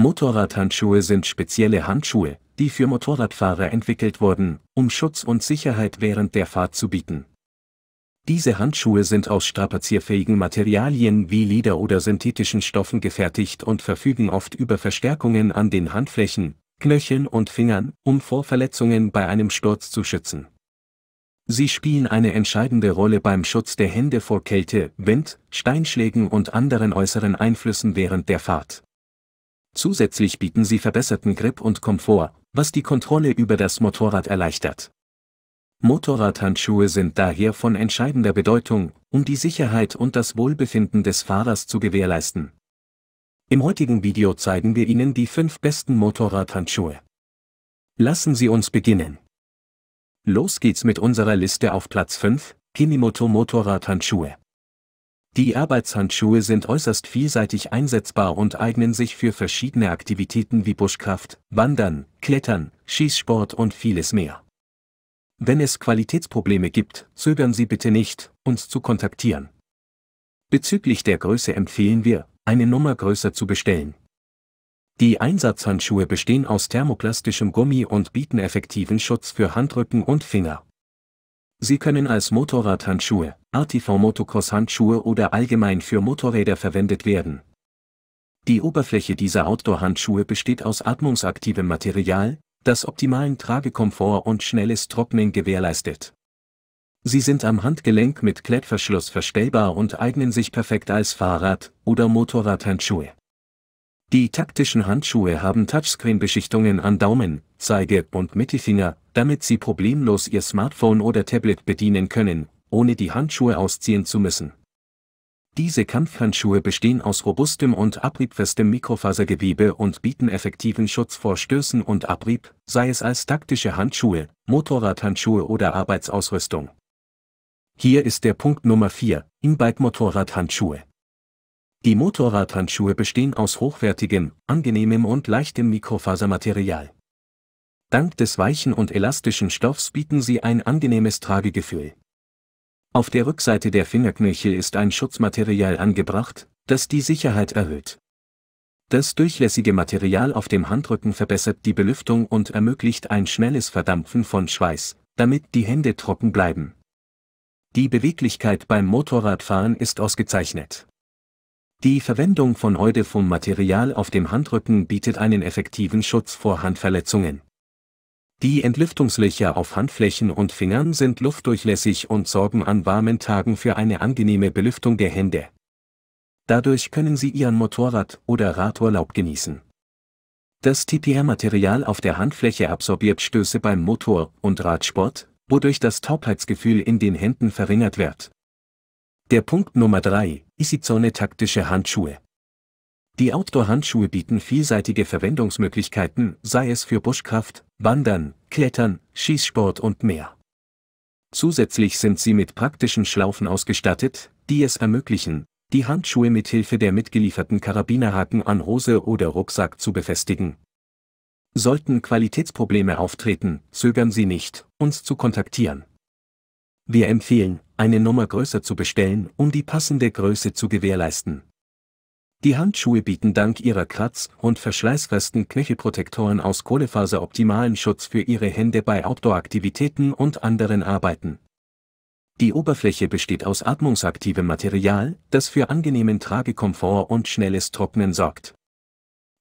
Motorradhandschuhe sind spezielle Handschuhe, die für Motorradfahrer entwickelt wurden, um Schutz und Sicherheit während der Fahrt zu bieten. Diese Handschuhe sind aus strapazierfähigen Materialien wie Leder oder synthetischen Stoffen gefertigt und verfügen oft über Verstärkungen an den Handflächen, Knöcheln und Fingern, um vor Verletzungen bei einem Sturz zu schützen. Sie spielen eine entscheidende Rolle beim Schutz der Hände vor Kälte, Wind, Steinschlägen und anderen äußeren Einflüssen während der Fahrt. Zusätzlich bieten sie verbesserten Grip und Komfort, was die Kontrolle über das Motorrad erleichtert. Motorradhandschuhe sind daher von entscheidender Bedeutung, um die Sicherheit und das Wohlbefinden des Fahrers zu gewährleisten. Im heutigen Video zeigen wir Ihnen die fünf besten Motorradhandschuhe. Lassen Sie uns beginnen. Los geht's mit unserer Liste auf Platz 5, Kinimoto Motorradhandschuhe. Die Arbeitshandschuhe sind äußerst vielseitig einsetzbar und eignen sich für verschiedene Aktivitäten wie Buschkraft, Wandern, Klettern, Schießsport und vieles mehr. Wenn es Qualitätsprobleme gibt, zögern Sie bitte nicht, uns zu kontaktieren. Bezüglich der Größe empfehlen wir, eine Nummer größer zu bestellen. Die Einsatzhandschuhe bestehen aus thermoplastischem Gummi und bieten effektiven Schutz für Handrücken und Finger. Sie können als Motorradhandschuhe, RTV Motocross Handschuhe oder allgemein für Motorräder verwendet werden. Die Oberfläche dieser Outdoor-Handschuhe besteht aus atmungsaktivem Material, das optimalen Tragekomfort und schnelles Trocknen gewährleistet. Sie sind am Handgelenk mit Klettverschluss verstellbar und eignen sich perfekt als Fahrrad- oder Motorradhandschuhe. Die taktischen Handschuhe haben Touchscreen-Beschichtungen an Daumen, Zeige und Mittelfinger, damit Sie problemlos Ihr Smartphone oder Tablet bedienen können, ohne die Handschuhe ausziehen zu müssen. Diese Kampfhandschuhe bestehen aus robustem und abriebfestem Mikrofasergewebe und bieten effektiven Schutz vor Stößen und Abrieb, sei es als taktische Handschuhe, Motorradhandschuhe oder Arbeitsausrüstung. Hier ist der Punkt Nummer 4, in bike motorradhandschuhe Die Motorradhandschuhe bestehen aus hochwertigem, angenehmem und leichtem Mikrofasermaterial. Dank des weichen und elastischen Stoffs bieten sie ein angenehmes Tragegefühl. Auf der Rückseite der Fingerknöchel ist ein Schutzmaterial angebracht, das die Sicherheit erhöht. Das durchlässige Material auf dem Handrücken verbessert die Belüftung und ermöglicht ein schnelles Verdampfen von Schweiß, damit die Hände trocken bleiben. Die Beweglichkeit beim Motorradfahren ist ausgezeichnet. Die Verwendung von Heude vom Material auf dem Handrücken bietet einen effektiven Schutz vor Handverletzungen. Die Entlüftungslöcher auf Handflächen und Fingern sind luftdurchlässig und sorgen an warmen Tagen für eine angenehme Belüftung der Hände. Dadurch können Sie Ihren Motorrad- oder Radurlaub genießen. Das TPR-Material auf der Handfläche absorbiert Stöße beim Motor- und Radsport, wodurch das Taubheitsgefühl in den Händen verringert wird. Der Punkt Nummer 3, Isizone taktische Handschuhe. Die Outdoor-Handschuhe bieten vielseitige Verwendungsmöglichkeiten, sei es für Buschkraft, Wandern, Klettern, Schießsport und mehr. Zusätzlich sind sie mit praktischen Schlaufen ausgestattet, die es ermöglichen, die Handschuhe mithilfe der mitgelieferten Karabinerhaken an Hose oder Rucksack zu befestigen. Sollten Qualitätsprobleme auftreten, zögern Sie nicht, uns zu kontaktieren. Wir empfehlen, eine Nummer größer zu bestellen, um die passende Größe zu gewährleisten. Die Handschuhe bieten dank ihrer Kratz- und Verschleißresten Knöchelprotektoren aus Kohlefaser optimalen Schutz für Ihre Hände bei Outdoor-Aktivitäten und anderen Arbeiten. Die Oberfläche besteht aus atmungsaktivem Material, das für angenehmen Tragekomfort und schnelles Trocknen sorgt.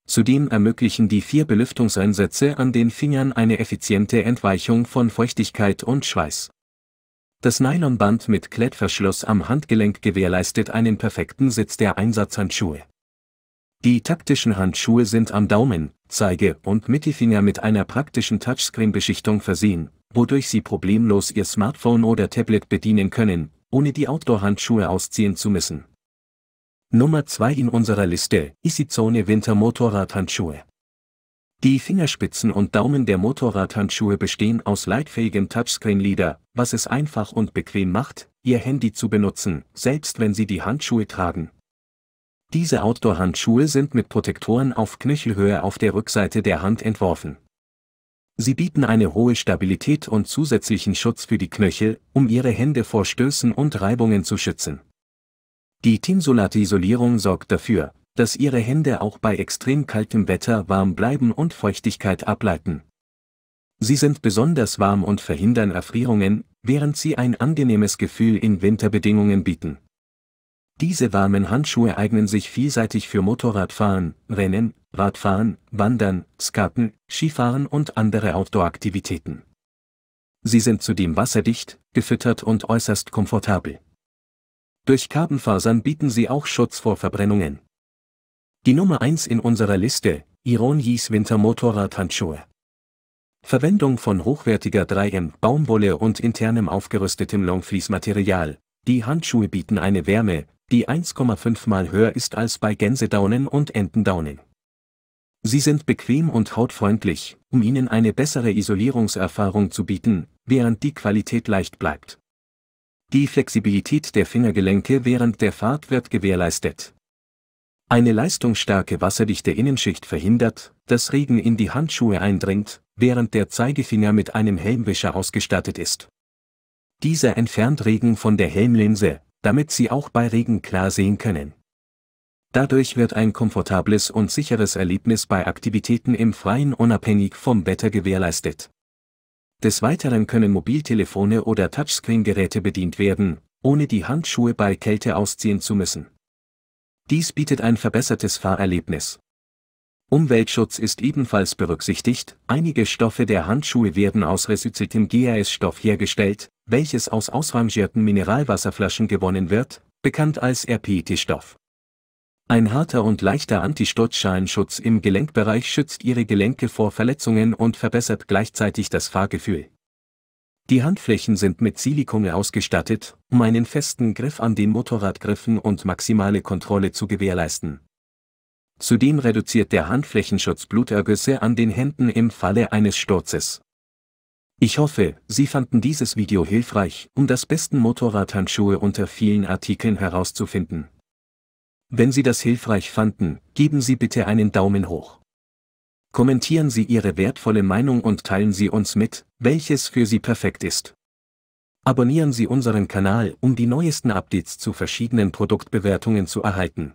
Zudem ermöglichen die vier Belüftungseinsätze an den Fingern eine effiziente Entweichung von Feuchtigkeit und Schweiß. Das Nylonband mit Klettverschluss am Handgelenk gewährleistet einen perfekten Sitz der Einsatzhandschuhe. Die taktischen Handschuhe sind am Daumen, Zeige und Mittelfinger mit einer praktischen Touchscreen-Beschichtung versehen, wodurch Sie problemlos Ihr Smartphone oder Tablet bedienen können, ohne die Outdoor-Handschuhe ausziehen zu müssen. Nummer 2 in unserer Liste, Isizone Winter Motorradhandschuhe. Die Fingerspitzen und Daumen der Motorradhandschuhe bestehen aus leitfähigem Touchscreen-Leder, was es einfach und bequem macht, ihr Handy zu benutzen, selbst wenn Sie die Handschuhe tragen. Diese Outdoor-Handschuhe sind mit Protektoren auf Knöchelhöhe auf der Rückseite der Hand entworfen. Sie bieten eine hohe Stabilität und zusätzlichen Schutz für die Knöchel, um Ihre Hände vor Stößen und Reibungen zu schützen. Die Tinsolate-Isolierung sorgt dafür, dass ihre Hände auch bei extrem kaltem Wetter warm bleiben und Feuchtigkeit ableiten. Sie sind besonders warm und verhindern Erfrierungen, während sie ein angenehmes Gefühl in Winterbedingungen bieten. Diese warmen Handschuhe eignen sich vielseitig für Motorradfahren, Rennen, Radfahren, Wandern, Skaten, Skifahren und andere Outdoor-Aktivitäten. Sie sind zudem wasserdicht, gefüttert und äußerst komfortabel. Durch Carbonfasern bieten sie auch Schutz vor Verbrennungen. Die Nummer 1 in unserer Liste, Ironies Wintermotorradhandschuhe. Verwendung von hochwertiger 3M Baumwolle und internem aufgerüstetem longfleece Die Handschuhe bieten eine Wärme, die 1,5 mal höher ist als bei Gänsedaunen und Entendaunen. Sie sind bequem und hautfreundlich, um ihnen eine bessere Isolierungserfahrung zu bieten, während die Qualität leicht bleibt. Die Flexibilität der Fingergelenke während der Fahrt wird gewährleistet, eine leistungsstarke wasserdichte Innenschicht verhindert, dass Regen in die Handschuhe eindringt, während der Zeigefinger mit einem Helmwischer ausgestattet ist. Dieser entfernt Regen von der Helmlinse, damit Sie auch bei Regen klar sehen können. Dadurch wird ein komfortables und sicheres Erlebnis bei Aktivitäten im Freien unabhängig vom Wetter gewährleistet. Des Weiteren können Mobiltelefone oder Touchscreen-Geräte bedient werden, ohne die Handschuhe bei Kälte ausziehen zu müssen. Dies bietet ein verbessertes Fahrerlebnis. Umweltschutz ist ebenfalls berücksichtigt, einige Stoffe der Handschuhe werden aus recyceltem GAS-Stoff hergestellt, welches aus ausrangierten Mineralwasserflaschen gewonnen wird, bekannt als RPT-Stoff. Ein harter und leichter Anti-Sturzschalenschutz im Gelenkbereich schützt Ihre Gelenke vor Verletzungen und verbessert gleichzeitig das Fahrgefühl. Die Handflächen sind mit Silikon ausgestattet, um einen festen Griff an den Motorradgriffen und maximale Kontrolle zu gewährleisten. Zudem reduziert der Handflächenschutz Blutergüsse an den Händen im Falle eines Sturzes. Ich hoffe, Sie fanden dieses Video hilfreich, um das besten Motorradhandschuhe unter vielen Artikeln herauszufinden. Wenn Sie das hilfreich fanden, geben Sie bitte einen Daumen hoch. Kommentieren Sie Ihre wertvolle Meinung und teilen Sie uns mit, welches für Sie perfekt ist. Abonnieren Sie unseren Kanal, um die neuesten Updates zu verschiedenen Produktbewertungen zu erhalten.